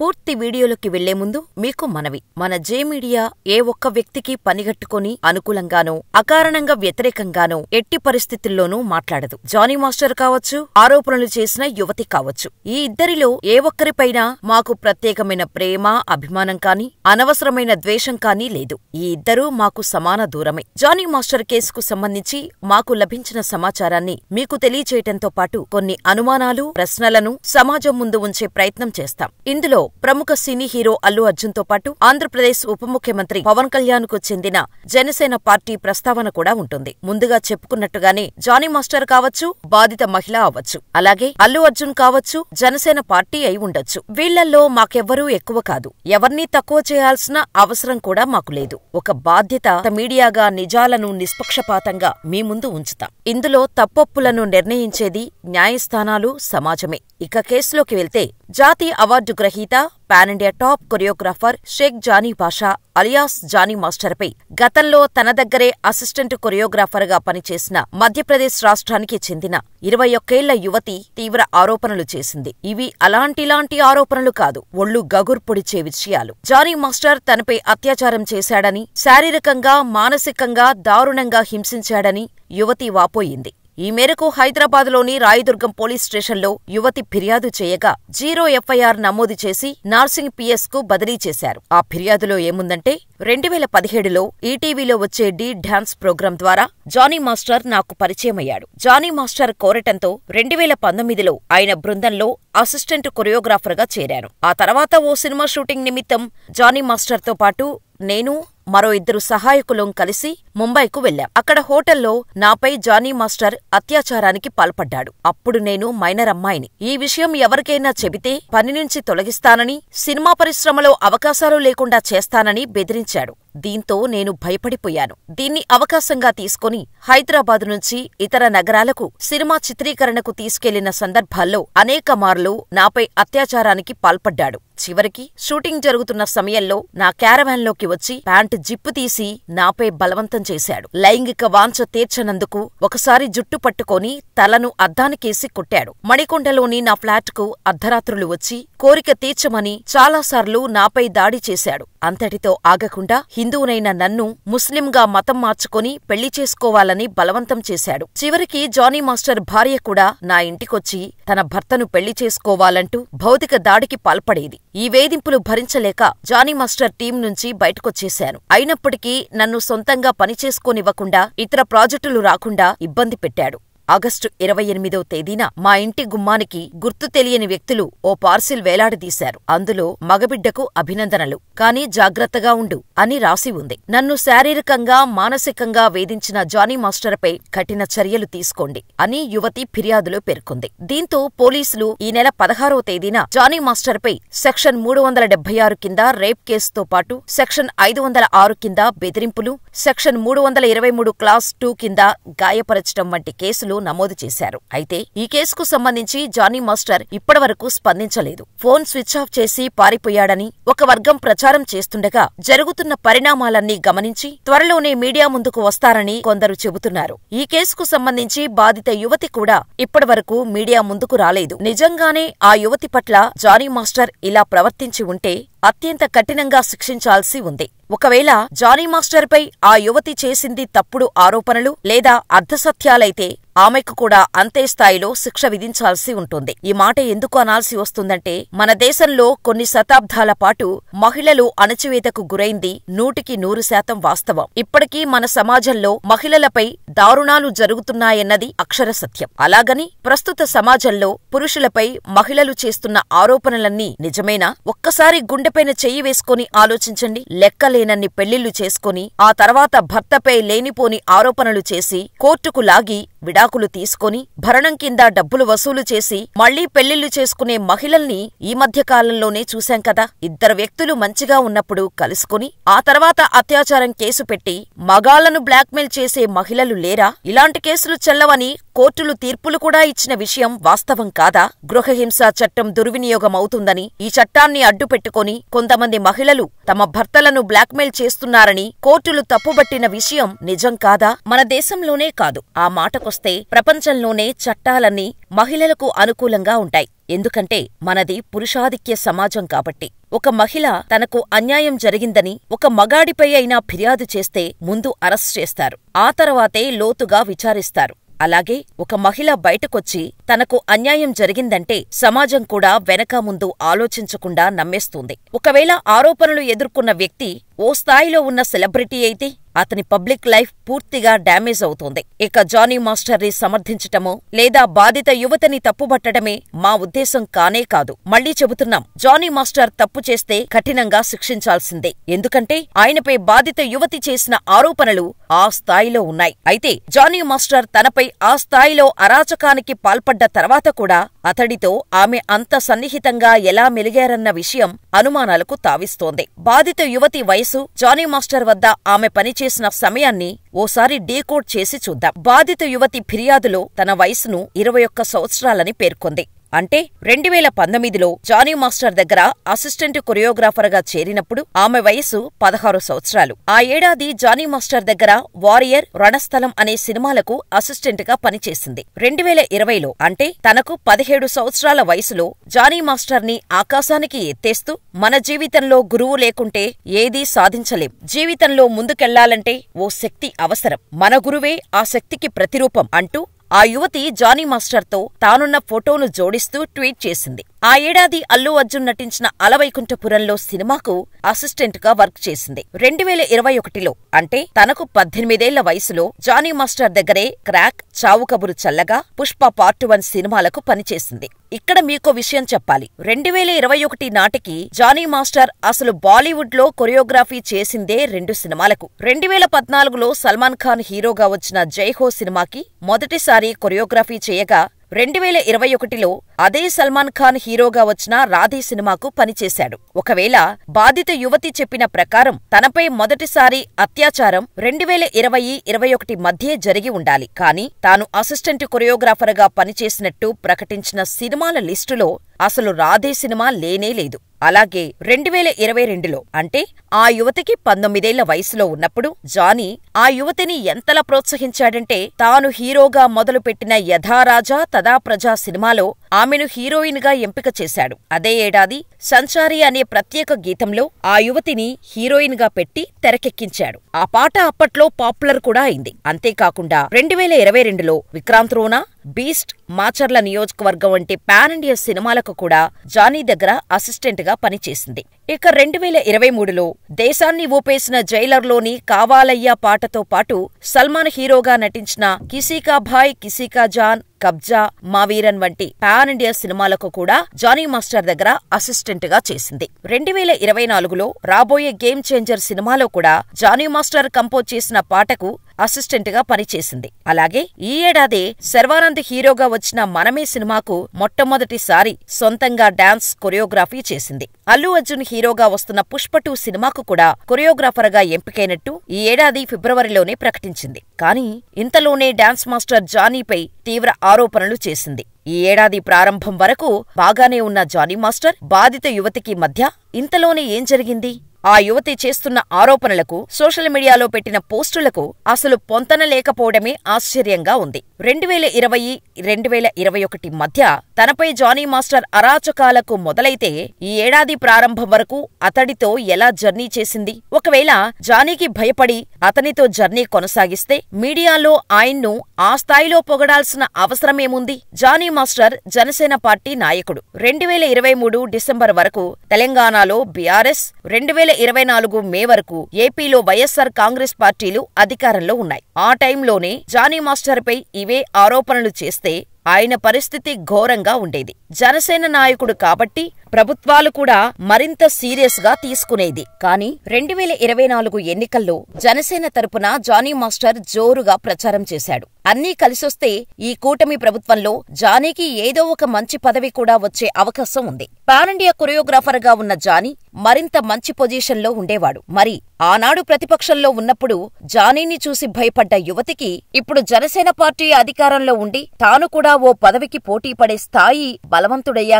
పూర్తి వీడియోలోకి వెళ్లే ముందు మీకు మనవి మన జే మీడియా ఏ ఒక్క వ్యక్తికి పనిగట్టుకొని అనుకూలంగానో అకారణంగా వ్యతిరేకంగానో ఎట్టి పరిస్థితుల్లోనూ మాట్లాడదు జానీ మాస్టర్ కావచ్చు ఆరోపణలు చేసిన యువతి కావచ్చు ఈ ఇద్దరిలో ఏ ఒక్కరిపైనా మాకు ప్రత్యేకమైన ప్రేమ అభిమానం కాని అనవసరమైన ద్వేషం కాని లేదు ఈ ఇద్దరూ మాకు సమాన దూరమే జానీ మాస్టర్ కేసుకు సంబంధించి మాకు లభించిన సమాచారాన్ని మీకు తెలియచేయటంతో పాటు కొన్ని అనుమానాలు ప్రశ్నలను సమాజం ముందు ఉంచే ప్రయత్నం చేస్తాం ఇందులో ప్రముఖ సినీ హీరో అల్లు అర్జున్తో పాటు ఆంధ్రప్రదేశ్ ఉప ముఖ్యమంత్రి పవన్ కళ్యాణ్ కు చెందిన జనసేన పార్టీ ప్రస్తావన కూడా ఉంటుంది ముందుగా చెప్పుకున్నట్టుగానే జానీ మాస్టర్ కావచ్చు బాధిత మహిళ అవ్వచ్చు అలాగే అల్లు అర్జున్ కావచ్చు జనసేన పార్టీ అయి ఉండొచ్చు వీళ్లల్లో మాకెవ్వరూ ఎక్కువ కాదు ఎవర్నీ తక్కువ చేయాల్సిన అవసరం కూడా మాకు లేదు ఒక బాధ్యత మీడియాగా నిజాలను నిష్పక్షపాతంగా మీ ముందు ఉంచుతాం ఇందులో తప్పొప్పులను నిర్ణయించేది న్యాయస్థానాలు సమాజమే ఇక కేసులోకి వెళ్తే జాతీయ అవార్డు గ్రహీత pan India top choreographer Sheikh Jani Basha alias Jani మాస్టర్పై గతంలో తన దగ్గరే అసిస్టెంట్ కొరియోగ్రాఫర్గా పనిచేసిన మధ్యప్రదేశ్ రాష్ట్రానికి చెందిన ఇరవై ఒక్కేళ్ల యువతి తీవ్ర ఆరోపణలు చేసింది ఇవి అలాంటిలాంటి ఆరోపణలు కాదు ఒళ్ళు గగుర్పొడిచే విషయాలు జానీ మాస్టర్ తనపై అత్యాచారం చేశాడని శారీరకంగా మానసికంగా దారుణంగా హింసించాడని యువతి వాపోయింది ఈ మేరకు హైదరాబాద్లోని రాయదుర్గం పోలీస్ స్టేషన్లో యువతి ఫిర్యాదు చేయగా జీరో ఎఫ్ఐఆర్ నమోదు చేసి నార్సింగ్ పిఎస్ కు బదిలీ చేశారు ఆ ఫిర్యాదులో ఏముందంటే రెండు వేల పదిహేడులో ఈటీవీలో వచ్చే డీ డాన్స్ ప్రోగ్రాం ద్వారా జానీ మాస్టర్ నాకు పరిచయమయ్యాడు జానీ మాస్టర్ కోరటంతో రెండు వేల పంతొమ్మిదిలో ఆయన బృందంలో అసిస్టెంట్ కొరియోగ్రాఫర్గా చేరాను ఆ తర్వాత ఓ సినిమా షూటింగ్ నిమిత్తం జానీ మాస్టర్తో పాటు నేను మరో ఇద్దరు సహాయకులం కలిసి ముంబైకు వెళ్లాం అక్కడ హోటల్లో నాపై జానీ మాస్టర్ అత్యాచారానికి పాల్పడ్డాడు అప్పుడు నేను మైనర్ అమ్మాయిని ఈ విషయం ఎవరికైనా చెబితే పని నుంచి తొలగిస్తానని సినిమా పరిశ్రమలో అవకాశాలు లేకుండా చేస్తానని బెదిరించాడు దీంతో నేను భయపడిపోయాను దీన్ని అవకాశంగా తీసుకుని హైదరాబాదు నుంచి ఇతర నగరాలకు సినిమా చిత్రీకరణకు తీసుకెళ్లిన సందర్భాల్లో అనేకమార్లు నాపై అత్యాచారానికి పాల్పడ్డాడు చివరికి షూటింగ్ జరుగుతున్న సమయంలో నా క్యారవాన్ లోకి వచ్చి ప్యాంటు జిప్పు తీసి నాపై బలవంతం చేశాడు లైంగిక వాంఛ తీర్చనందుకు ఒకసారి జుట్టు పట్టుకొని తలను అద్దానికేసి కొట్టాడు మణికొండలోని నా ఫ్లాట్కు అర్ధరాత్రులు వచ్చి కోరిక తీర్చమని చాలాసార్లు నాపై దాడి చేశాడు అంతటితో ఆగకుండా హిందువునైన నన్ను ముస్లింగా మతం మార్చుకొని పెళ్లి చేసుకోవాలని బలవంతం చేశాడు చివరికి జానీ మాస్టర్ భార్య కూడా నా ఇంటికొచ్చి తన భర్తను పెళ్లి చేసుకోవాలంటూ భౌతిక దాడికి పాల్పడేది ఈ వేధింపులు భరించలేక జానీ మాస్టర్ టీం నుంచి బయటకొచ్చేశాను అయినప్పటికీ నన్ను సొంతంగా పనిచేసుకోనివ్వకుండా ఇతర ప్రాజెక్టులు రాకుండా ఇబ్బంది పెట్టాడు ఆగస్టు ఇరవై ఎనిమిదో తేదీన మా ఇంటి గుమ్మానికి గుర్తు తెలియని వ్యక్తులు ఓ పార్సిల్ వేలాడదీశారు అందులో మగబిడ్డకు అభినందనలు కానీ జాగ్రత్తగా ఉండు అని రాసి ఉంది నన్ను శారీరకంగా మానసికంగా వేధించిన జానీ మాస్టర్పై కఠిన చర్యలు తీసుకోండి అని యువతి ఫిర్యాదులో పేర్కొంది దీంతో పోలీసులు ఈ నెల పదహారో తేదీన జానీ మాస్టర్పై సెక్షన్ మూడు వందల డెబ్బై ఆరు కింద రేప్ కేసుతో పాటు సెక్షన్ ఐదు వందల ఆరు కింద బెదిరింపులు సెక్షన్ మూడు వందల ఇరవై మూడు క్లాస్ టూ కింద గాయపరచడం వంటి కేసులు నమోదు చేశారు అయితే ఈ కేసుకు సంబంధించి జానీ మాస్టర్ ఇప్పటివరకు స్పందించలేదు ఫోన్ స్విచ్ ఆఫ్ చేసి పారిపోయాడని ఒక వర్గం ప్రచారం చేస్తుండగా జరుగుతున్న పరిణామాలన్నీ గమనించి త్వరలోనే మీడియా ముందుకు వస్తారని కొందరు చెబుతున్నారు ఈ కేసుకు సంబంధించి బాధిత యువతి కూడా ఇప్పటివరకు మీడియా ముందుకు రాలేదు నిజంగానే ఆ యువతి పట్ల జానీ మాస్టర్ ఇలా ప్రవర్తించి ఉంటే అత్యంత కఠినంగా శిక్షించాల్సి ఉంది ఒకవేళ జానీ మాస్టర్పై ఆ యువతి చేసింది తప్పుడు ఆరోపణలు లేదా అర్ధసత్యాలైతే ఆమెకు కూడా అంతే స్థాయిలో శిక్ష విధించాల్సి ఉంటుంది ఈ మాట ఎందుకు అనాల్సి వస్తుందంటే మన దేశంలో కొన్ని శతాబ్దాల పాటు మహిళలు అణచివేతకు గురైంది నూటికి నూరు శాతం వాస్తవం ఇప్పటికీ మన సమాజంలో మహిళలపై దారుణాలు జరుగుతున్నాయన్నది అక్షర సత్యం అలాగని ప్రస్తుత సమాజంలో పురుషులపై మహిళలు చేస్తున్న ఆరోపణలన్నీ నిజమేనా ఒక్కసారి గుండె గుండెపైన చెయ్యి వేసుకుని ఆలోచించండి లెక్కలేనన్ని పెళ్లిళ్లు చేసుకుని ఆ తర్వాత భర్తపై లేనిపోని ఆరోపణలు చేసి కోర్టుకు లాగి విడాకులు తీసుకొని భరణం కింద డబ్బులు వసూలు చేసి మళ్లీ పెళ్లిళ్లు చేసుకునే మహిళల్ని ఈ మధ్య కాలంలోనే చూశాం కదా ఇద్దరు వ్యక్తులు మంచిగా ఉన్నప్పుడు కలుసుకుని ఆ తర్వాత అత్యాచారం కేసు పెట్టి మగాళ్లను బ్లాక్మెయిల్ చేసే మహిళలు లేరా ఇలాంటి కేసులు చెల్లవని కోర్టులు తీర్పులు కూడా ఇచ్చిన విషయం వాస్తవం కాదా గృహహింస చట్టం దుర్వినియోగమవుతుందని ఈ చట్టాన్ని అడ్డుపెట్టుకుని కొంతమంది మహిళలు తమ భర్తలను బ్లాక్మెయిల్ చేస్తున్నారని కోర్టులు తప్పుబట్టిన విషయం నిజం కాదా మన దేశంలోనే కాదు ఆ మాటకొస్తే ప్రపంచంలోనే చట్టాలన్నీ మహిళలకు అనుకూలంగా ఉంటాయి ఎందుకంటే మనది పురుషాధిక్య సమాజం కాబట్టి ఒక మహిళ తనకు అన్యాయం జరిగిందని ఒక మగాడిపై అయినా ఫిర్యాదు చేస్తే ముందు అరెస్ట్ చేస్తారు ఆ తర్వాతే లోతుగా విచారిస్తారు అలాగే ఒక మహిళ బయటకొచ్చి తనకు అన్యాయం జరిగిందంటే సమాజం కూడా వెనక ముందు ఆలోచించకుండా నమ్మేస్తుంది ఒకవేళ ఆరోపణలు ఎదుర్కొన్న వ్యక్తి ఓ స్థాయిలో ఉన్న సెలబ్రిటీ అయితే అతని పబ్లిక్ లైఫ్ పూర్తిగా డ్యామేజ్ అవుతుంది ఇక జానీ మాస్టర్ని సమర్థించటమో లేదా బాధిత యువతని తప్పుబట్టడమే మా ఉద్దేశం కానే కాదు మళ్లీ చెబుతున్నాం జానీ మాస్టర్ తప్పు చేస్తే కఠినంగా శిక్షించాల్సిందే ఎందుకంటే ఆయనపై బాధిత యువతి చేసిన ఆరోపణలు ఆ స్థాయిలో ఉన్నాయి అయితే జానీ మాస్టర్ తనపై ఆ స్థాయిలో అరాచకానికి పాల్పడ్డ తర్వాత కూడా అతడితో ఆమె అంత సన్నిహితంగా ఎలా మెలిగారన్న విషయం అనుమానాలకు తావిస్తోంది బాధిత యువతి వయసు జానీ మాస్టర్ వద్ద ఆమె పనిచేసిన సమయాన్ని ఓసారి డీకోడ్ చేసి చూద్దాం బాధిత యువతి ఫిర్యాదులో తన వయసును ఇరవై ఒక్క సంవత్సరాలని పేర్కొంది అంటే రెండు వేల పంతొమ్మిదిలో జానీ మాస్టర్ దగ్గర అసిస్టెంట్ కొరియోగ్రాఫర్గా చేరినప్పుడు ఆమె వయసు పదహారు సంవత్సరాలు ఆ ఏడాది జానీ మాస్టర్ దగ్గర వారియర్ రణస్థలం అనే సినిమాలకు అసిస్టెంట్గా పనిచేసింది రెండు వేల ఇరవైలో అంటే తనకు పదిహేడు సంవత్సరాల వయసులో జానీ మాస్టర్ని ఆకాశానికి ఎత్తేస్తూ మన జీవితంలో గురువు లేకుంటే ఏదీ సాధించలేం జీవితంలో ముందుకెళ్లాలంటే ఓ శక్తి అవసరం మన గురువే ఆ శక్తికి ప్రతిరూపం అంటూ ఆ యువతి జానీ మాస్టర్తో తానున్న ఫోటోను జోడిస్తూ ట్వీట్ చేసింది ఆ ఏడాది అల్లు అర్జున్ నటించిన అలవైకుంఠపురంలో సినిమాకు అసిస్టెంట్ గా వర్క్ చేసింది రెండు వేల ఇరవై ఒకటిలో అంటే తనకు పద్దెనిమిదేళ్ల వయసులో జానీ మాస్టర్ దగ్గరే క్రాక్ చావు కబురు చల్లగా పుష్ప పార్ట్ వన్ సినిమాలకు పనిచేసింది ఇక్కడ మీకో విషయం చెప్పాలి రెండు వేల ఇరవై ఒకటి నాటికి జానీ మాస్టర్ అసలు బాలీవుడ్ లో కొరియోగ్రఫీ చేసిందే రెండు సినిమాలకు రెండు వేల పద్నాలుగులో సల్మాన్ ఖాన్ హీరోగా వచ్చిన జైహో సినిమాకి మొదటిసారి కొరియోగ్రఫీ చేయగా రెండు వేల ఇరవై ఒకటిలో అదే సల్మాన్ ఖాన్ హీరోగా వచ్చిన రాధే సినిమాకు పనిచేశాడు ఒకవేళ బాధిత యువతి చెప్పిన ప్రకారం తనపై మొదటిసారి అత్యాచారం రెండు వేల ఇరవై ఇరవై ఒకటి మధ్యే జరిగి ఉండాలి కానీ తాను అసిస్టెంట్ కొరియోగ్రాఫర్గా పనిచేసినట్టు ప్రకటించిన సినిమాల లిస్టులో అసలు రాధే సినిమా లేనే లేదు అలాగే రెండువేల ఇరవై రెండులో అంటే ఆ యువతికి పంతొమ్మిదేళ్ల వయసులో ఉన్నప్పుడు జానీ ఆ యువతిని ఎంతలా ప్రోత్సహించాడంటే తాను హీరోగా మొదలుపెట్టిన యథారాజా తదాప్రజా సినిమాలో ఆమెను హీరోయిన్గా ఎంపిక చేశాడు అదే ఏడాది సంచారి అనే ప్రత్యేక గీతంలో ఆ యువతిని హీరోయిన్గా పెట్టి తెరకెక్కించాడు ఆ పాట అప్పట్లో పాపులర్ కూడా అయింది అంతేకాకుండా రెండు వేల ఇరవై రెండులో విక్రాంత్ రోనా బీస్ట్ మాచర్ల నియోజకవర్గం వంటి పాన్ ఇండియా సినిమాలకు కూడా జానీ దగ్గర అసిస్టెంట్గా పనిచేసింది ఇక రెండు వేల ఇరవై మూడులో దేశాన్ని ఊపేసిన జైలర్లోని కావాలయ్యా పాటతో పాటు సల్మాన్ హీరోగా నటించిన కిసీకా భాయ్ కిసీకా జాన్ కబ్జా మావీరన్ వంటి పాన్ ఇండియా సినిమాలకు కూడా జానీ మాస్టర్ దగ్గర అసిస్టెంట్ గా చేసింది రెండు వేల ఇరవై నాలుగులో రాబోయే గేమ్ చేంజర్ సినిమాలో కూడా జానీ మాస్టర్ కంపోజ్ చేసిన పాటకు అసిస్టెంట్గా పనిచేసింది అలాగే ఈ ఏడాది శర్వానంద్ హీరోగా వచ్చిన మనమే సినిమాకు మొట్టమొదటిసారి సొంతంగా డాన్స్ కొరియోగ్రఫీ చేసింది అల్లు అర్జున్ హీరోగా వస్తున్న పుష్ప టూ సినిమాకు కూడా కొరియోగ్రాఫర్గా ఎంపికైనట్టు ఈ ఏడాది ఫిబ్రవరిలోనే ప్రకటించింది కానీ ఇంతలోనే డాన్స్ మాస్టర్ జానీపై తీవ్ర ఆరోపణలు చేసింది ఈ ఏడాది ప్రారంభం వరకు బాగానే ఉన్న జానీ మాస్టర్ బాధిత యువతికి మధ్య ఇంతలోనే ఏం జరిగింది ఆ యువతి చేస్తున్న ఆరోపణలకు సోషల్ మీడియాలో పెట్టిన పోస్టులకు అసలు పొంతన లేకపోవడమే ఆశ్చర్యంగా ఉంది రెండు వేల ఇరవై రెండు వేల ఇరవై ఒకటి మధ్య తనపై జానీ మాస్టర్ అరాచకాలకు మొదలైతే ఈ ఏడాది ప్రారంభం వరకు అతడితో ఎలా జర్నీ చేసింది ఒకవేళ జానీకి భయపడి అతనితో జర్నీ కొనసాగిస్తే మీడియాలో ఆయన్ను ఆ స్థాయిలో పొగడాల్సిన అవసరమేముంది జానీ మాస్టర్ జనసేన పార్టీ నాయకుడు రెండు వేల ఇరవై మూడు డిసెంబర్ వరకు తెలంగాణలో బీఆర్ఎస్ రెండు వేల వేల ఇరవై నాలుగు మే వరకు ఏపీలో వైఎస్సార్ కాంగ్రెస్ పార్టీలు అధికారంలో ఉన్నాయి ఆ టైంలోనే జానీ మాస్టర్పై ఇవే ఆరోపణలు చేస్తే ఆయన పరిస్థితి ఘోరంగా ఉండేది జనసేన నాయకుడు కాబట్టి ప్రభుత్వాలు కూడా మరింత సీరియస్ గా తీసుకునేది కాని రెండు వేల ఇరవై నాలుగు ఎన్నికల్లో జనసేన తరపున జానీ మాస్టర్ జోరుగా ప్రచారం చేశాడు అన్నీ కలిసొస్తే ఈ కూటమి ప్రభుత్వంలో జానీకి ఏదో ఒక మంచి పదవి కూడా వచ్చే అవకాశం ఉంది పానండియా కొరియోగ్రాఫర్ గా ఉన్న జానీ మరింత మంచి పొజిషన్లో ఉండేవాడు మరి ఆనాడు ప్రతిపక్షంలో ఉన్నప్పుడు జానీని చూసి భయపడ్డ యువతికి ఇప్పుడు జనసేన పార్టీ అధికారంలో ఉండి తాను కూడా ఓ పదవికి పోటీపడే స్థాయి బలవంతుడయ్యాక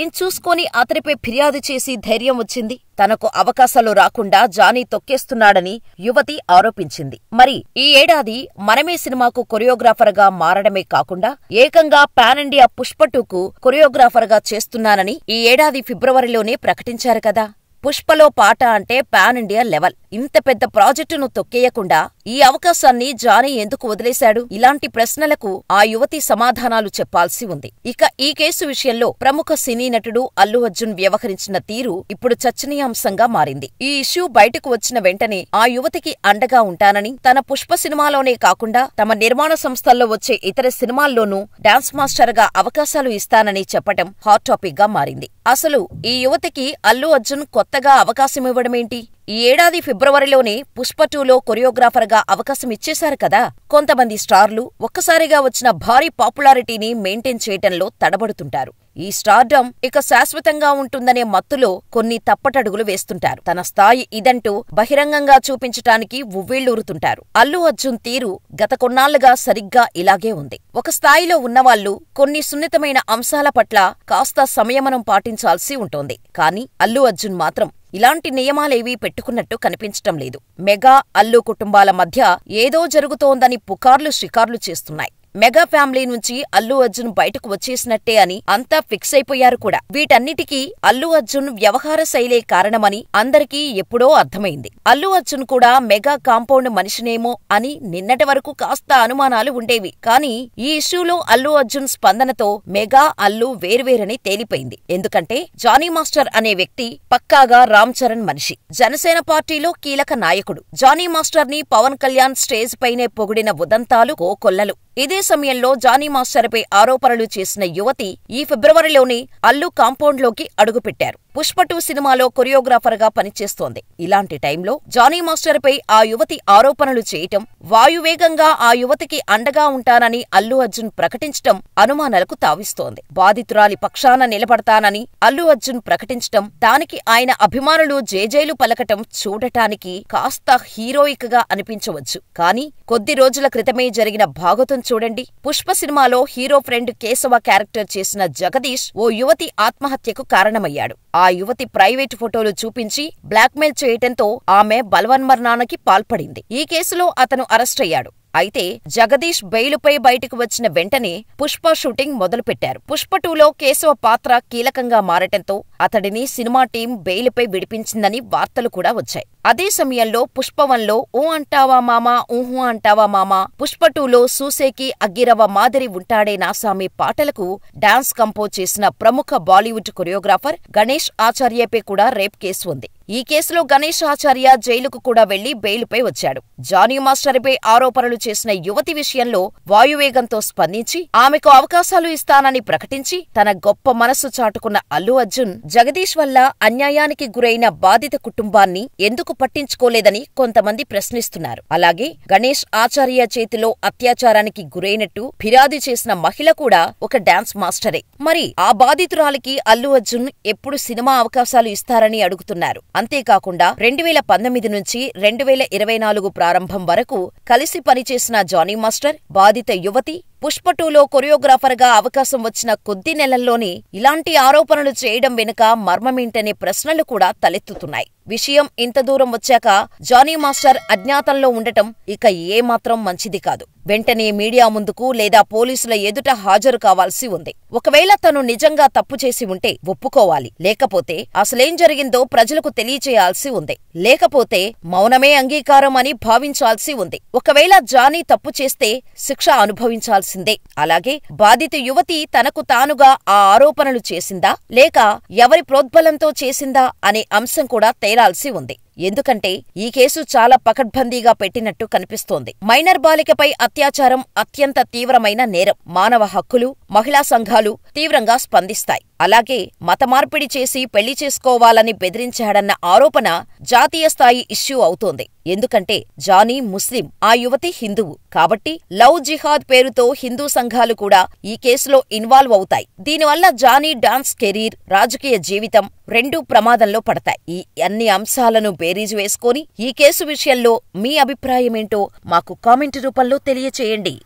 ఏం చూసుకొని అతనిపై ఫిర్యాదు చేసి ధైర్యం వచ్చింది తనకు అవకాశాలు రాకుండా జానీ తొక్కేస్తున్నాడని యువతి ఆరోపించింది మరి ఈ ఏడాది మనమే సినిమాకు కొరియోగ్రాఫర్గా మారడమే కాకుండా ఏకంగా పాన్ ఇండియా పుష్ప టూకు కొరియోగ్రాఫర్గా చేస్తున్నానని ఈ ఏడాది ఫిబ్రవరిలోనే ప్రకటించారు కదా పుష్పలో పాట అంటే పాన్ ఇండియా లెవెల్ ఇంత పెద్ద ప్రాజెక్టును తొక్కేయకుండా ఈ అవకాశాన్ని జానీ ఎందుకు వదిలేశాడు ఇలాంటి ప్రశ్నలకు ఆ యువతి సమాధానాలు చెప్పాల్సి ఉంది ఇక ఈ కేసు విషయంలో ప్రముఖ సినీ నటుడు అల్లు అర్జున్ వ్యవహరించిన తీరు ఇప్పుడు చర్చనీయాంశంగా మారింది ఈ ఇష్యూ బయటకు వచ్చిన వెంటనే ఆ యువతికి అండగా ఉంటానని తన పుష్ప సినిమాలోనే కాకుండా తమ నిర్మాణ సంస్థల్లో వచ్చే ఇతర సినిమాల్లోనూ డాన్స్ మాస్టర్గా అవకాశాలు ఇస్తానని చెప్పటం హాట్ టాపిక్ గా మారింది అసలు ఈ యువతికి అల్లు అర్జున్ కొత్త కొత్తగా అవకాశం ఇవ్వడమేంటి ఈ ఏడాది ఫిబ్రవరిలోనే పుష్ప టూలో కొరియోగ్రాఫర్గా అవకాశం ఇచ్చేశారు కదా కొంతమంది స్టార్లు ఒక్కసారిగా వచ్చిన భారీ పాపులారిటీని మెయింటైన్ చేయటంలో తడబడుతుంటారు ఈ స్టార్డమ్ ఇక శాశ్వతంగా ఉంటుందనే మత్తులో కొన్ని తప్పటడుగులు వేస్తుంటారు తన స్థాయి ఇదంటూ బహిరంగంగా చూపించటానికి ఉవ్వేళ్లూరుతుంటారు అల్లు అర్జున్ తీరు గత కొన్నాళ్లుగా సరిగ్గా ఇలాగే ఉంది ఒక స్థాయిలో ఉన్నవాళ్లు కొన్ని సున్నితమైన అంశాల పట్ల కాస్త సంయమనం పాటించాల్సి ఉంటుంది కానీ అల్లు అర్జున్ మాత్రం ఇలాంటి నియమాలేవీ పెట్టుకున్నట్టు కనిపించటం లేదు మెగా అల్లు కుటుంబాల మధ్య ఏదో జరుగుతోందని పుకార్లు షికార్లు చేస్తున్నాయి మెగా ఫ్యామిలీ నుంచి అల్లు అర్జున్ బయటకు వచ్చేసినట్టే అని అంతా ఫిక్స్ అయిపోయారు కూడా వీటన్నిటికీ అల్లు అర్జున్ వ్యవహార శైలే కారణమని అందరికీ ఎప్పుడో అర్థమైంది అల్లు అర్జున్ కూడా మెగా కాంపౌండ్ మనిషినేమో అని నిన్నటి వరకు కాస్త అనుమానాలు ఉండేవి కానీ ఈ ఇష్యూలో అల్లు అర్జున్ స్పందనతో మెగా అల్లు వేర్వేరని తేలిపోయింది ఎందుకంటే జానీ మాస్టర్ అనే వ్యక్తి పక్కాగా రామ్ చరణ్ మనిషి జనసేన పార్టీలో కీలక నాయకుడు జానీ మాస్టర్ ని పవన్ కళ్యాణ్ స్టేజ్ పైనే పొగిడిన ఉదంతాలు కోకొల్లలు ఇదే సమయంలో జానీ మాస్టర్పై ఆరోపణలు చేసిన యువతి ఈ ఫిబ్రవరిలోనే అల్లు కాంపౌండ్లోకి అడుగుపెట్టారు పుష్ప టూ సినిమాలో కొరియోగ్రాఫర్గా పనిచేస్తోంది ఇలాంటి టైంలో జానీ మాస్టర్పై ఆ యువతి ఆరోపణలు చేయటం వాయువేగంగా ఆ యువతికి అండగా ఉంటానని అల్లు అర్జున్ ప్రకటించటం అనుమానాలకు తావిస్తోంది బాధితురాలి పక్షాన నిలబడతానని అల్లు అర్జున్ ప్రకటించటం దానికి ఆయన అభిమానులు జేజేలు పలకటం చూడటానికి కాస్త హీరోయిక్ గా అనిపించవచ్చు కానీ కొద్ది రోజుల క్రితమే జరిగిన భాగతం చూడండి పుష్ప సినిమాలో హీరో ఫ్రెండ్ కేశవ క్యారెక్టర్ చేసిన జగదీష్ ఓ యువతి ఆత్మహత్యకు కారణమయ్యాడు ఆ ఆ యువతి ప్రైవేట్ ఫోటోలు చూపించి బ్లాక్మెయిల్ చేయటంతో ఆమె బలవన్మరణానికి పాల్పడింది ఈ కేసులో అతను అరెస్టయ్యాడు అయితే జగదీష్ బెయిలుపై బయటకు వచ్చిన వెంటనే పుష్ప షూటింగ్ మొదలుపెట్టారు పుష్ప టూలో కేశవ పాత్ర కీలకంగా మారటంతో అతడిని సినిమా టీం బెయిలుపై విడిపించిందని వార్తలు కూడా వచ్చాయి అదే సమయంలో పుష్పవంలో ఊ అంటావా మామా ఊహూ అంటావా మామా పుష్ప టూలో సూసేకి అగ్గిరవ మాదిరి ఉంటాడే నాసామి పాటలకు డాన్స్ కంపోజ్ చేసిన ప్రముఖ బాలీవుడ్ కొరియోగ్రాఫర్ గణేష్ ఆచార్యపై కూడా రేప్ కేసు ఉంది ఈ కేసులో గణేష్ ఆచార్య జైలుకు కూడా వెళ్లి బెయిలుపై వచ్చాడు జానీ మాస్టర్పై ఆరోపణలు చేసిన యువతి విషయంలో వాయువేగంతో స్పందించి ఆమెకు అవకాశాలు ఇస్తానని ప్రకటించి తన గొప్ప మనస్సు చాటుకున్న అల్లు అర్జున్ జగదీష్ వల్ల అన్యాయానికి గురైన బాధిత కుటుంబాన్ని ఎందుకు పట్టించుకోలేదని కొంతమంది ప్రశ్నిస్తున్నారు అలాగే గణేష్ ఆచార్య చేతిలో అత్యాచారానికి గురైనట్టు ఫిర్యాదు చేసిన మహిళ కూడా ఒక డాన్స్ మాస్టరే మరి ఆ బాధితురాలికి అల్లు అర్జున్ ఎప్పుడు సినిమా అవకాశాలు ఇస్తారని అడుగుతున్నారు అంతేకాకుండా రెండు వేల పంతొమ్మిది నుంచి రెండు వేల ఇరవై నాలుగు ప్రారంభం వరకు కలిసి పనిచేసిన జానీ మాస్టర్ బాధిత యువతి పుష్ప టూలో కొరియోగ్రాఫర్గా అవకాశం వచ్చిన కొద్ది నెలల్లోనే ఇలాంటి ఆరోపణలు చేయడం వెనుక మర్మమేంటనే ప్రశ్నలు కూడా తలెత్తుతున్నాయి విషయం ఇంత దూరం వచ్చాక జానీ మాస్టర్ అజ్ఞాతంలో ఉండటం ఇక ఏమాత్రం మంచిది కాదు వెంటనే మీడియా ముందుకు లేదా పోలీసుల ఎదుట హాజరు కావాల్సి ఉంది ఒకవేళ తను నిజంగా తప్పు చేసి ఉంటే ఒప్పుకోవాలి లేకపోతే అసలేం జరిగిందో ప్రజలకు తెలియచేయాల్సి ఉంది లేకపోతే మౌనమే అంగీకారం అని భావించాల్సి ఉంది ఒకవేళ జానీ తప్పు చేస్తే శిక్ష అనుభవించాల్సిందే అలాగే బాధిత యువతి తనకు తానుగా ఆ ఆరోపణలు చేసిందా లేక ఎవరి ప్రోద్బలంతో చేసిందా అనే అంశం కూడా తేలాల్సి ఉంది ఎందుకంటే ఈ కేసు చాలా పకడ్బందీగా పెట్టినట్టు కనిపిస్తోంది మైనర్ బాలికపై అత్యాచారం అత్యంత తీవ్రమైన నేరం మానవ హక్కులు మహిళా సంఘాలు తీవ్రంగా స్పందిస్తాయి అలాగే మతమార్పిడి చేసి పెళ్లి చేసుకోవాలని బెదిరించాడన్న ఆరోపణ జాతీయ స్థాయి ఇష్యూ అవుతోంది ఎందుకంటే జానీ ముస్లిం ఆ యువతి హిందువు కాబట్టి లవ్ జిహాద్ పేరుతో హిందూ సంఘాలు కూడా ఈ కేసులో ఇన్వాల్వ్ అవుతాయి దీనివల్ల జానీ డాన్స్ కెరీర్ రాజకీయ జీవితం రెండూ ప్రమాదంలో పడతాయి ఈ అన్ని అంశాలను బేరీజు వేసుకొని ఈ కేసు విషయంలో మీ అభిప్రాయమేంటో మాకు కామెంట్ రూపంలో తెలియచేయండి